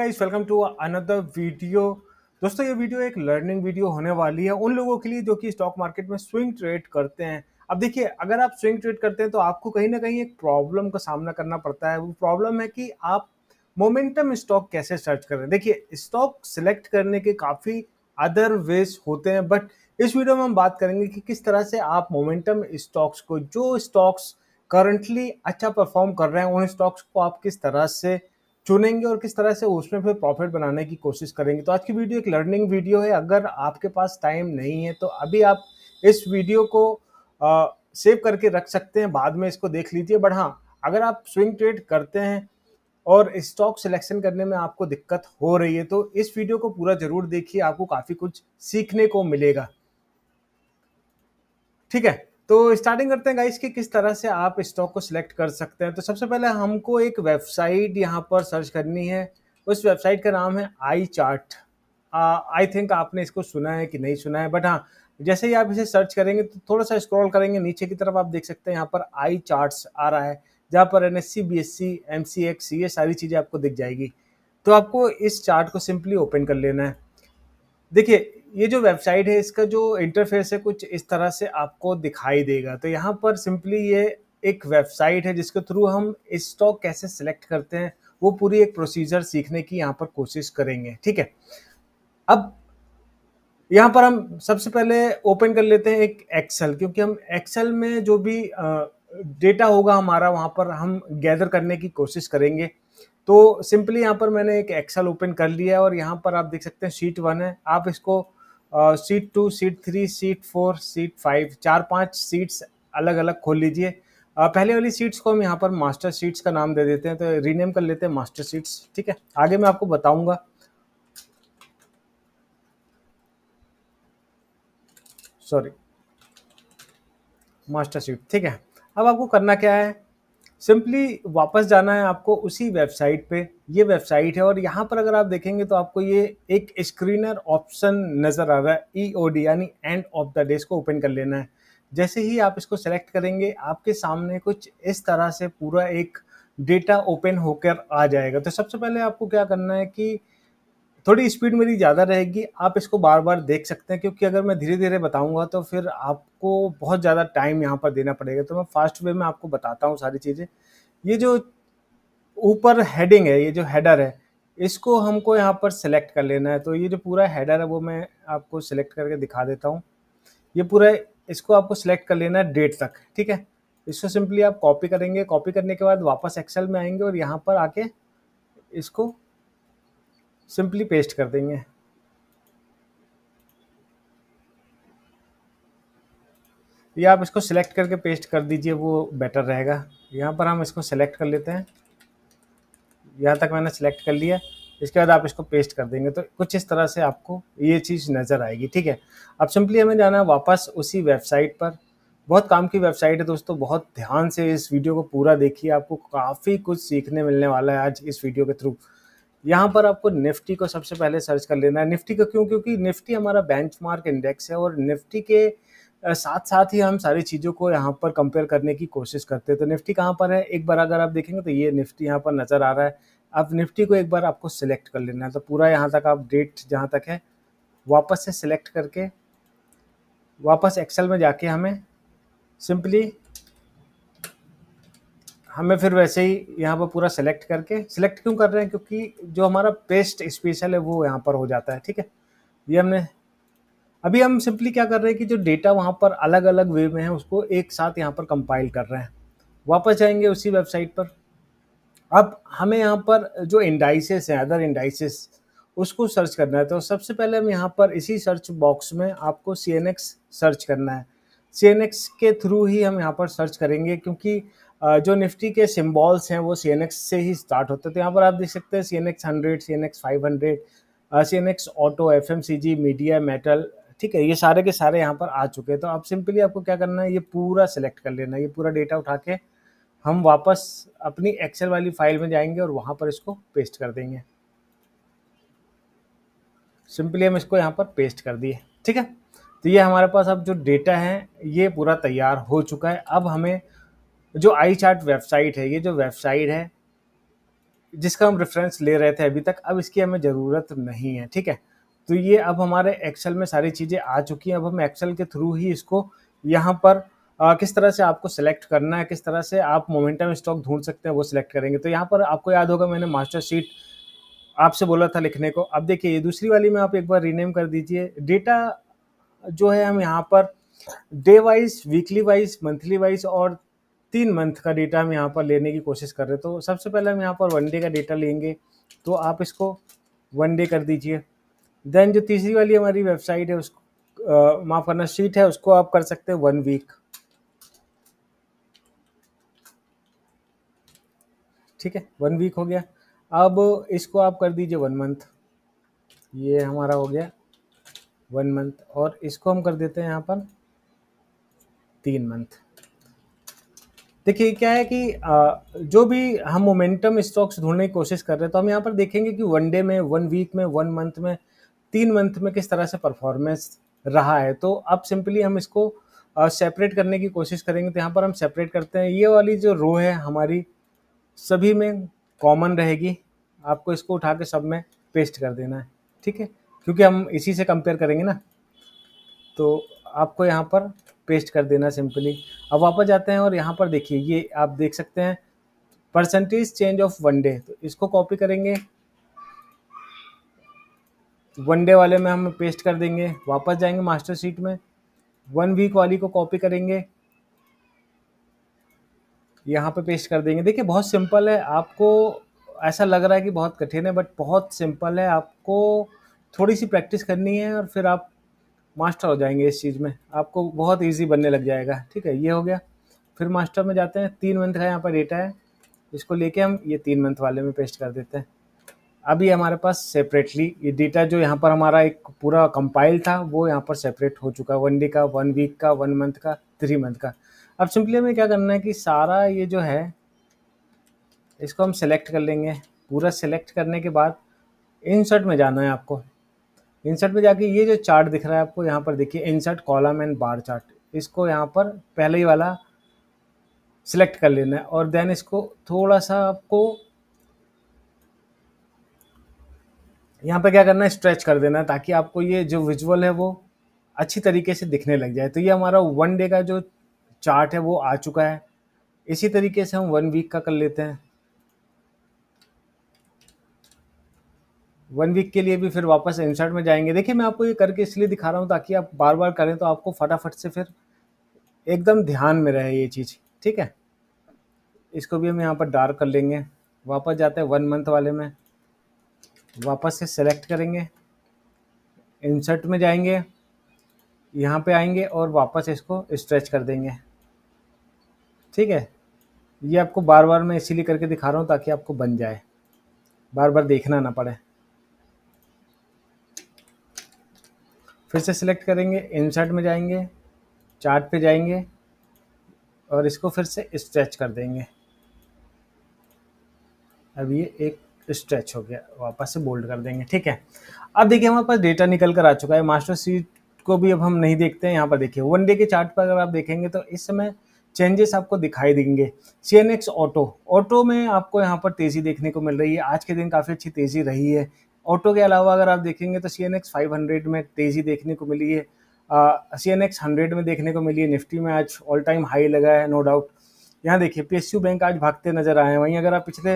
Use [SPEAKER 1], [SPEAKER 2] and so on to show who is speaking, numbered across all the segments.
[SPEAKER 1] guys welcome to another video दोस्तों ये video एक लर्निंग वीडियो होने वाली है उन लोगों के लिए जो कि स्टॉक मार्केट में स्विंग ट्रेड करते हैं अब देखिए अगर आप स्विंग ट्रेड करते हैं तो आपको कहीं ना कहीं एक प्रॉब्लम का सामना करना पड़ता है वो प्रॉब्लम है कि आप मोमेंटम स्टॉक कैसे सर्च कर रहे हैं देखिए स्टॉक सिलेक्ट करने के काफ़ी अदर वेज होते हैं बट इस वीडियो में हम बात करेंगे कि किस तरह से आप मोमेंटम स्टॉक्स को जो स्टॉक्स करंटली अच्छा परफॉर्म कर रहे हैं उन स्टॉक्स को आप किस तरह से चुनेंगे और किस तरह से उसमें फिर प्रॉफिट बनाने की कोशिश करेंगे तो आज की वीडियो एक लर्निंग वीडियो है अगर आपके पास टाइम नहीं है तो अभी आप इस वीडियो को आ, सेव करके रख सकते हैं बाद में इसको देख लीजिए बट हाँ अगर आप स्विंग ट्रेड करते हैं और स्टॉक सिलेक्शन करने में आपको दिक्कत हो रही है तो इस वीडियो को पूरा जरूर देखिए आपको काफ़ी कुछ सीखने को मिलेगा ठीक है तो स्टार्टिंग करते हैं गाइस कि किस तरह से आप स्टॉक को सिलेक्ट कर सकते हैं तो सबसे पहले हमको एक वेबसाइट यहाँ पर सर्च करनी है उस वेबसाइट का नाम है आई चार्ट आई थिंक आपने इसको सुना है कि नहीं सुना है बट हाँ जैसे ही आप इसे सर्च करेंगे तो थोड़ा सा स्क्रॉल करेंगे नीचे की तरफ आप देख सकते हैं यहाँ पर आई चार्ट्स आ रहा है जहाँ पर N S C B S C M C X ये सारी चीज़ें आपको दिख जाएगी तो आपको इस चार्ट को सिंपली ओपन कर लेना है देखिए ये जो वेबसाइट है इसका जो इंटरफेस है कुछ इस तरह से आपको दिखाई देगा तो यहाँ पर सिंपली ये एक वेबसाइट है जिसके थ्रू हम स्टॉक कैसे सिलेक्ट करते हैं वो पूरी एक प्रोसीजर सीखने की यहाँ पर कोशिश करेंगे ठीक है अब यहाँ पर हम सबसे पहले ओपन कर लेते हैं एक एक्सेल क्योंकि हम एक्सेल में जो भी डेटा होगा हमारा वहाँ पर हम गैदर करने की कोशिश करेंगे तो सिंपली यहाँ पर मैंने एक एक्सेल ओपन कर लिया है और यहाँ पर आप देख सकते हैं शीट वन है आप इसको seat two seat three seat four seat five चार पांच सीट्स अलग अलग खोल लीजिए पहले वाली सीट्स को हम यहाँ पर मास्टर सीट्स का नाम दे देते हैं तो रीनेम कर लेते हैं मास्टर सीट्स ठीक है आगे मैं आपको बताऊंगा सॉरी मास्टर सीट ठीक है अब आपको करना क्या है सिंपली वापस जाना है आपको उसी वेबसाइट पे ये वेबसाइट है और यहाँ पर अगर आप देखेंगे तो आपको ये एक स्क्रीनर ऑप्शन नज़र आ रहा है ई ओ डी यानी एंड ऑफ द डे इसको ओपन कर लेना है जैसे ही आप इसको सेलेक्ट करेंगे आपके सामने कुछ इस तरह से पूरा एक डेटा ओपन होकर आ जाएगा तो सबसे पहले आपको क्या करना है कि थोड़ी स्पीड मेरी ज़्यादा रहेगी आप इसको बार बार देख सकते हैं क्योंकि अगर मैं धीरे धीरे बताऊंगा तो फिर आपको बहुत ज़्यादा टाइम यहाँ पर देना पड़ेगा तो मैं फास्ट वे में आपको बताता हूँ सारी चीज़ें ये जो ऊपर हेडिंग है ये जो हेडर है इसको हमको यहाँ पर सेलेक्ट कर लेना है तो ये जो पूरा हेडर है वो मैं आपको सेलेक्ट करके दिखा देता हूँ ये पूरा इसको आपको सेलेक्ट कर लेना है डेट तक ठीक है इसको सिंपली आप कॉपी करेंगे कॉपी करने के बाद वापस एक्सेल में आएंगे और यहाँ पर आके इसको सिंपली पेस्ट कर देंगे या आप इसको सिलेक्ट करके पेस्ट कर दीजिए वो बेटर रहेगा यहाँ पर हम इसको सिलेक्ट कर लेते हैं यहाँ तक मैंने सिलेक्ट कर लिया इसके बाद आप इसको पेस्ट कर देंगे तो कुछ इस तरह से आपको ये चीज़ नज़र आएगी ठीक है अब सिंपली हमें जाना है वापस उसी वेबसाइट पर बहुत काम की वेबसाइट है दोस्तों बहुत ध्यान से इस वीडियो को पूरा देखिए आपको काफ़ी कुछ सीखने मिलने वाला है आज इस वीडियो के थ्रू यहाँ पर आपको निफ्टी को सबसे पहले सर्च कर लेना है निफ्टी का क्यों क्योंकि निफ्टी हमारा बेंच इंडेक्स है और निफ्टी के साथ साथ ही हम सारी चीज़ों को यहाँ पर कंपेयर करने की कोशिश करते हैं तो निफ्टी कहाँ पर है एक बार अगर आप देखेंगे तो ये निफ्टी यहाँ पर नज़र आ रहा है अब निफ्टी को एक बार आपको सिलेक्ट कर लेना है तो पूरा यहाँ तक आप डेट जहाँ तक है वापस से सिलेक्ट करके वापस एक्सेल में जाके हमें सिंपली हमें फिर वैसे ही यहाँ पर पूरा सेलेक्ट करके सिलेक्ट क्यों कर रहे हैं क्योंकि जो हमारा पेस्ट स्पेशल है वो यहाँ पर हो जाता है ठीक है ये हमने अभी हम सिंपली क्या कर रहे हैं कि जो डेटा वहाँ पर अलग अलग वे में है उसको एक साथ यहाँ पर कंपाइल कर रहे हैं वापस जाएंगे उसी वेबसाइट पर अब हमें यहाँ पर जो इंडाइसिस हैं अदर इंडाइसिस उसको सर्च करना है तो सबसे पहले हम यहाँ पर इसी सर्च बॉक्स में आपको सी सर्च करना है सी के थ्रू ही हम यहाँ पर सर्च करेंगे क्योंकि जो निफ्टी के सिम्बॉल्स हैं वो सी एन एक्स से ही स्टार्ट होते तो यहाँ पर आप देख सकते हैं C N X hundred C N X five hundred C N X auto F M C G media metal ठीक है ये सारे के सारे यहाँ पर आ चुके हैं तो आप सिंपली आपको क्या करना है ये पूरा सिलेक्ट कर लेना है ये पूरा डेटा उठा के हम वापस अपनी एक्सेल वाली फाइल में जाएंगे और वहाँ पर इसको पेस्ट कर देंगे सिंपली हम इसको यहाँ पर पेस्ट कर दिए ठीक है तो ये हमारे पास अब जो डेटा है ये पूरा तैयार हो चुका है अब हमें जो आई चार्ट वेबसाइट है ये जो वेबसाइट है जिसका हम रेफरेंस ले रहे थे अभी तक अब इसकी हमें ज़रूरत नहीं है ठीक है तो ये अब हमारे एक्सेल में सारी चीज़ें आ चुकी हैं अब हम एक्सेल के थ्रू ही इसको यहाँ पर आ, किस तरह से आपको सेलेक्ट करना है किस तरह से आप मोमेंटम स्टॉक ढूंढ सकते हैं वो सिलेक्ट करेंगे तो यहाँ पर आपको याद होगा मैंने मास्टर शीट आपसे बोला था लिखने को अब देखिए ये दूसरी वाली में आप एक बार रीनेम कर दीजिए डेटा जो है हम यहाँ पर day wise weekly wise monthly wise और तीन मंथ का डेटा हम यहाँ पर लेने की कोशिश कर रहे हैं तो सबसे पहले हम यहाँ पर वन डे का डेटा लेंगे तो आप इसको वन डे कर दीजिए देन जो तीसरी वाली हमारी वेबसाइट है उसको माफ़ करना शीट है उसको आप कर सकते हैं वन वीक ठीक है वन वीक हो गया अब इसको आप कर दीजिए वन मंथ ये हमारा हो गया वन मंथ और इसको हम कर देते हैं यहाँ पर तीन मंथ देखिए क्या है कि आ, जो भी हम मोमेंटम स्टॉक्स ढूंढने की कोशिश कर रहे हैं तो हम यहाँ पर देखेंगे कि वन डे में वन वीक में वन मंथ में तीन मंथ में किस तरह से परफॉर्मेंस रहा है तो अब सिंपली हम इसको सेपरेट करने की कोशिश करेंगे तो यहाँ पर हम सेपरेट करते हैं ये वाली जो रो है हमारी सभी में कॉमन रहेगी आपको इसको उठा के सब में पेस्ट कर देना है ठीक है क्योंकि हम इसी से कंपेयर करेंगे ना तो आपको यहाँ पर पेस्ट कर देना सिंपली अब वापस जाते हैं और यहाँ पर देखिए ये आप देख सकते हैं percentage change of one day तो इसको कॉपी करेंगे वन डे वाले में हम पेस्ट कर देंगे वापस जाएंगे मास्टर शीट में वन वीक वाली को कॉपी करेंगे यहाँ पे पेस्ट कर देंगे देखिए बहुत सिंपल है आपको ऐसा लग रहा है कि बहुत कठिन है बट बहुत सिंपल है आपको थोड़ी सी प्रैक्टिस करनी है और फिर आप मास्टर हो जाएंगे इस चीज़ में आपको बहुत ईजी बनने लग जाएगा ठीक है ये हो गया फिर मास्टर में जाते हैं तीन मंथ का यहाँ पर डेटा है इसको लेके हम ये तीन मंथ वाले में पेस्ट कर देते हैं अभी हमारे पास सेपरेटली ये डेटा जो यहाँ पर हमारा एक पूरा कंपाइल था वो यहाँ पर सेपरेट हो चुका है वन डे का वन वीक का वन मंथ का थ्री मंथ का अब सिंपली हमें क्या करना है कि सारा ये जो है इसको हम सेलेक्ट कर लेंगे पूरा सेलेक्ट करने के बाद इंसर्ट में जाना है आपको इंसर्ट पे जाके ये जो चार्ट दिख रहा है आपको यहाँ पर देखिए insert column and bar chart इसको यहाँ पर पहले ही वाला सिलेक्ट कर लेना है और देन इसको थोड़ा सा आपको यहाँ पर क्या करना है स्ट्रेच कर देना है ताकि आपको ये जो विजुअल है वो अच्छी तरीके से दिखने लग जाए तो ये हमारा वन डे का जो चार्ट है वो आ चुका है इसी तरीके से हम वन वीक का कर लेते हैं वन वीक के लिए भी फिर वापस इंसर्ट में जाएंगे देखिए मैं आपको ये करके इसलिए दिखा रहा हूँ ताकि आप बार बार करें तो आपको फटाफट से फिर एकदम ध्यान में रहे ये चीज़ ठीक है इसको भी हम यहाँ पर डार्क कर लेंगे वापस जाते हैं वन मंथ वाले में वापस से सेलेक्ट करेंगे इंसर्ट में जाएंगे यहाँ पे आएंगे और वापस इसको स्ट्रेच कर देंगे ठीक है ये आपको बार बार मैं इसीलिए करके दिखा रहा हूँ ताकि आपको बन जाए बार बार देखना ना पड़े फिर से सिलेक्ट करेंगे इंसर्ट में जाएंगे चार्ट पे जाएंगे और इसको फिर से स्ट्रेच कर देंगे अब ये एक स्ट्रेच हो गया वापस से बोल्ड कर देंगे ठीक है अब देखिए हमारे पास डेटा निकल कर आ चुका है मास्टर सीट को भी अब हम नहीं देखते हैं यहाँ पर देखिए वन डे के चार्ट पर अगर आप देखेंगे तो इस समय चेंजेस आपको दिखाई देंगे C N X auto auto में आपको यहाँ पर तेज़ी देखने को मिल रही है आज के दिन काफ़ी अच्छी तेज़ी रही है ऑटो के अलावा अगर आप देखेंगे तो C N X five hundred में तेज़ी देखने को मिली है सी एन एक्स हंड्रेड में देखने को मिली है निफ्टी में आज ऑल टाइम हाई लगा है नो डाउट यहाँ देखिए पी एस यू बैंक आज भागते नजर आए हैं वहीं अगर आप पिछले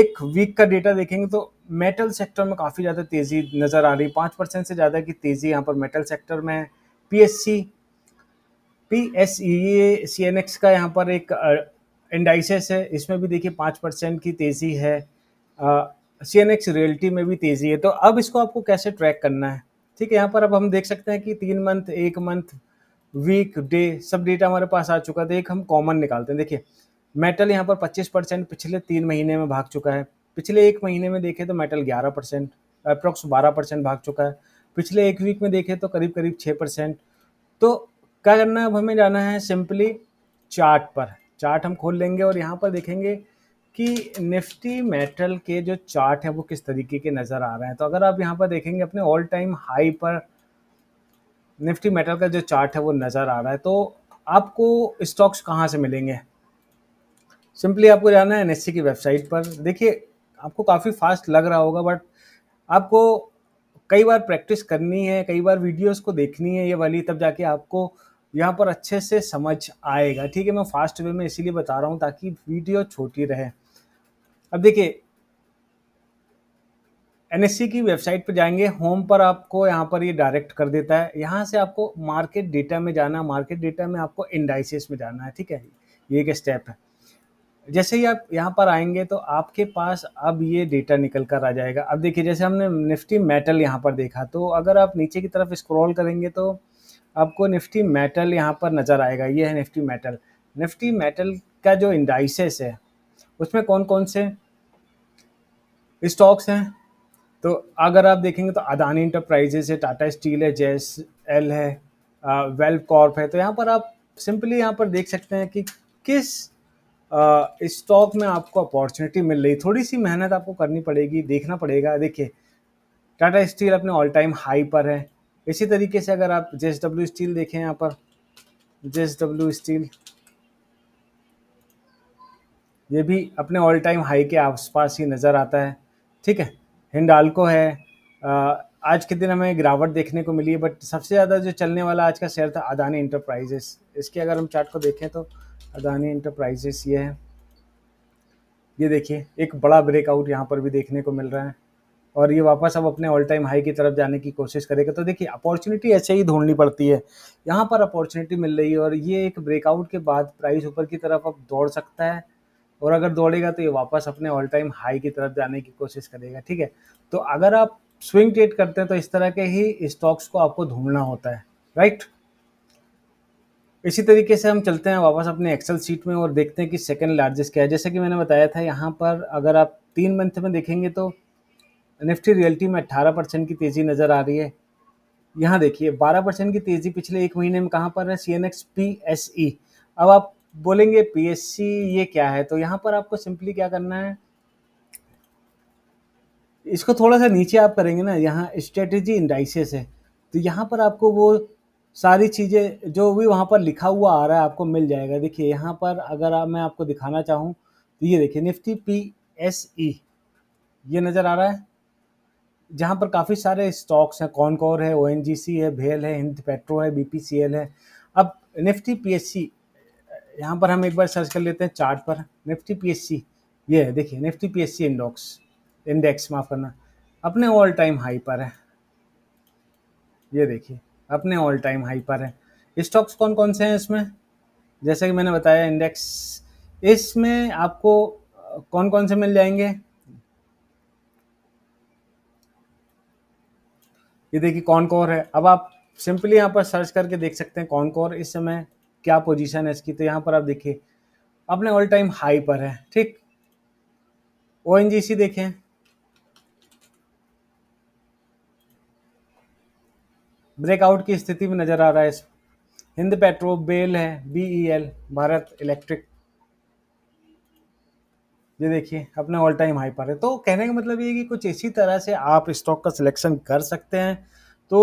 [SPEAKER 1] एक वीक का डेटा देखेंगे तो मेटल सेक्टर में काफ़ी ज़्यादा तेज़ी नज़र आ रही है पाँच परसेंट से ज़्यादा की तेज़ी यहाँ पर मेटल सेक्टर में है P S C P S ये सी एन एक्स का यहाँ पर एक इंडाइसेस है इसमें भी देखिए पाँच परसेंट की तेज़ी है सी एन एक्स रियलिटी में भी तेज़ी है तो अब इसको आपको कैसे ट्रैक करना है ठीक है यहाँ पर अब हम देख सकते हैं कि तीन मंथ एक मंथ वीक डे सब डेटा हमारे पास आ चुका था तो एक हम कॉमन निकालते हैं देखिए मेटल यहाँ पर 25 परसेंट पिछले तीन महीने में भाग चुका है पिछले एक महीने में देखें तो मेटल 11 परसेंट अप्रॉक्स 12 परसेंट भाग चुका है पिछले एक वीक में देखें तो करीब करीब 6 परसेंट तो क्या करना है अब हमें जाना है सिंपली चार्ट पर चार्ट हम खोल लेंगे और यहाँ पर देखेंगे कि निफ्टी मेटल के जो चार्ट है वो किस तरीके के नज़र आ रहे हैं तो अगर आप यहाँ पर देखेंगे अपने ऑल टाइम हाई पर निफ्टी मेटल का जो चार्ट है वो नज़र आ रहा है तो आपको स्टॉक्स कहाँ से मिलेंगे सिंपली आपको जाना है एन e की वेबसाइट पर देखिए आपको काफ़ी फास्ट लग रहा होगा बट आपको कई बार प्रैक्टिस करनी है कई बार वीडियोस को देखनी है ये वाली तब जाके आपको यहाँ पर अच्छे से समझ आएगा ठीक है मैं फास्ट वे में इसीलिए बता रहा हूँ ताकि वीडियो छोटी रहे अब देखिए एन की वेबसाइट पर जाएंगे होम पर आपको यहाँ पर ये यह डायरेक्ट कर देता है यहाँ से आपको मार्केट डेटा में जाना मार्केट डेटा में आपको इंडाइसिस में जाना है ठीक है ये एक स्टेप है जैसे ही आप यहाँ पर आएंगे तो आपके पास अब ये डेटा निकल कर आ जाएगा अब देखिए जैसे हमने निफ्टी मेटल यहाँ पर देखा तो अगर आप नीचे की तरफ स्क्रॉल करेंगे तो आपको निफ्टी मेटल यहाँ पर नज़र आएगा ये है निफ्टी मेटल निफ्टी मेटल का जो इंडाइसिस है उसमें कौन कौन से स्टॉक्स हैं तो अगर आप देखेंगे तो अदानी इंटरप्राइजेस है टाटा स्टील है जे एल है वेल्व कॉर्प है तो यहाँ पर आप सिंपली यहाँ पर देख सकते हैं कि किस स्टॉक में आपको अपॉर्चुनिटी मिल रही थोड़ी सी मेहनत आपको करनी पड़ेगी देखना पड़ेगा देखिए टाटा स्टील अपने ऑल टाइम हाई पर है इसी तरीके से अगर आप जे स्टील देखें यहाँ पर जे स्टील ये भी अपने ऑल टाइम हाई के आसपास ही नज़र आता है ठीक है हिंडालको है आज के दिन हमें गिरावट देखने को मिली है बट सबसे ज़्यादा जो चलने वाला आज का शेयर था अदानी इंटरप्राइजेस इसके अगर हम चार्ट को देखें तो अदानी इंटरप्राइजेस ये है ये देखिए एक बड़ा ब्रेकआउट यहाँ पर भी देखने को मिल रहा है और ये वापस अब अपने ऑल टाइम हाई की तरफ जाने की कोशिश करेगा तो देखिए अपॉर्चुनिटी ऐसे ही ढूंढनी पड़ती है यहाँ पर अपॉर्चुनिटी मिल रही है और ये एक ब्रेकआउट के बाद प्राइस ऊपर की तरफ अब दौड़ सकता है और अगर दौड़ेगा तो ये वापस अपने ऑल टाइम हाई की तरफ जाने की कोशिश करेगा ठीक है तो अगर आप स्विंग ट्रेड करते हैं तो इस तरह के ही स्टॉक्स को आपको ढूंढना होता है राइट इसी तरीके से हम चलते हैं वापस अपने एक्सेल सीट में और देखते हैं कि सेकेंड लार्जेस्ट क्या है जैसे कि मैंने बताया था यहाँ पर अगर आप तीन मंथ में देखेंगे तो निफ्टी रियल्टी में अट्ठारह परसेंट की तेज़ी नज़र आ रही है यहाँ देखिए बारह परसेंट की तेज़ी पिछले एक महीने में कहाँ पर है C N X P S E अब आप बोलेंगे पीएससी ये क्या है तो यहाँ पर आपको सिंपली क्या करना है इसको थोड़ा सा नीचे आप करेंगे ना यहाँ स्ट्रेटजी इंडाइसिस है तो यहाँ पर आपको वो सारी चीज़ें जो भी वहाँ पर लिखा हुआ आ रहा है आपको मिल जाएगा देखिए यहाँ पर अगर आ, मैं आपको दिखाना चाहूँ तो ये देखिए निफ्टी पी एस ई ये नज़र आ रहा है जहाँ पर काफ़ी सारे स्टॉक्स हैं कॉनकॉर है ओ है भेल है हिंद पेट्रो है बी है अब निफ्टी पी एस सी यहाँ पर हम एक बार सर्च कर लेते हैं चार्ट पर निफ्टी पीएससी ये है देखिए निफ्टी पीएससी इंडोक्स इंडेक्स माफ़ करना अपने ऑल टाइम हाई पर है ये देखिए अपने ऑल टाइम हाई पर है स्टॉक्स कौन कौन से हैं इसमें जैसे कि मैंने बताया इंडेक्स इसमें आपको कौन कौन से मिल जाएंगे ये देखिए कौन कौन है अब आप सिंपली यहाँ पर सर्च करके देख सकते हैं कौन कौन इस समय क्या पोजीशन है इसकी तो यहाँ पर आप देखिए अपने ऑल टाइम हाई पर है ठीक ओ एन जी सी देखें ब्रेकआउट की स्थिति में नजर आ रहा है हिंद पेट्रो बेल है बीईएल e भारत इलेक्ट्रिक ये देखिए अपने ऑल टाइम हाई पर है तो कहने का मतलब ये कि कुछ इसी तरह से आप स्टॉक का सिलेक्शन कर सकते हैं तो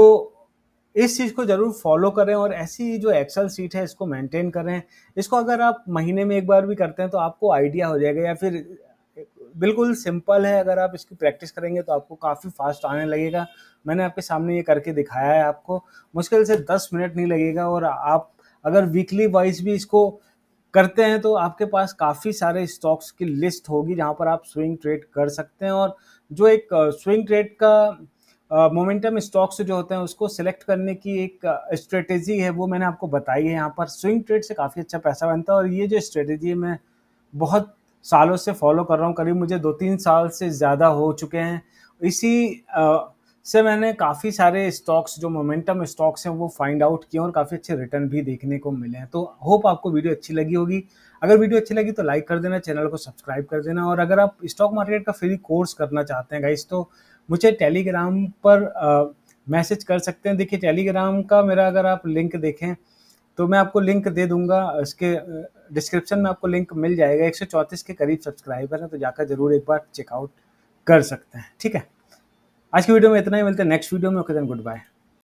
[SPEAKER 1] इस चीज़ को ज़रूर फॉलो करें और ऐसी जो एक्सेल सीट है इसको मेंटेन करें इसको अगर आप महीने में एक बार भी करते हैं तो आपको आइडिया हो जाएगा या फिर बिल्कुल सिंपल है अगर आप इसकी प्रैक्टिस करेंगे तो आपको काफ़ी फास्ट आने लगेगा मैंने आपके सामने ये करके दिखाया है आपको मुश्किल से दस मिनट नहीं लगेगा और आप अगर वीकली वाइज भी इसको करते हैं तो आपके पास काफ़ी सारे स्टॉक्स की लिस्ट होगी जहाँ पर आप स्विंग ट्रेड कर सकते हैं और जो एक स्विंग uh, ट्रेड का मोमेंटम स्टॉक्स जो होते हैं उसको सिलेक्ट करने की एक स्ट्रेटेजी है वो मैंने आपको बताई है यहाँ पर स्विंग ट्रेड से काफ़ी अच्छा पैसा बनता है और ये जो स्ट्रेटेजी है मैं बहुत सालों से फॉलो कर रहा हूँ करीब मुझे दो तीन साल से ज़्यादा हो चुके हैं इसी आ, से मैंने काफ़ी सारे स्टॉक्स जो मोमेंटम स्टॉक्स हैं वो फाइंड आउट किए और काफ़ी अच्छे रिटर्न भी देखने को मिले हैं तो होप आपको वीडियो अच्छी लगी होगी अगर वीडियो अच्छी लगी तो लाइक कर देना चैनल को सब्सक्राइब कर देना और अगर आप स्टॉक मार्केट का फ्री कोर्स करना चाहते हैं गाइस तो मुझे टेलीग्राम पर मैसेज कर सकते हैं देखिए टेलीग्राम का मेरा अगर आप लिंक देखें तो मैं आपको लिंक दे दूंगा इसके डिस्क्रिप्शन में आपको लिंक मिल जाएगा एक के करीब सब्सक्राइबर हैं तो जाकर ज़रूर एक बार चेकआउट कर सकते हैं ठीक है आज की वीडियो में इतना ही मिलते हैं नेक्स्ट वीडियो में ओके दिन गुड बाय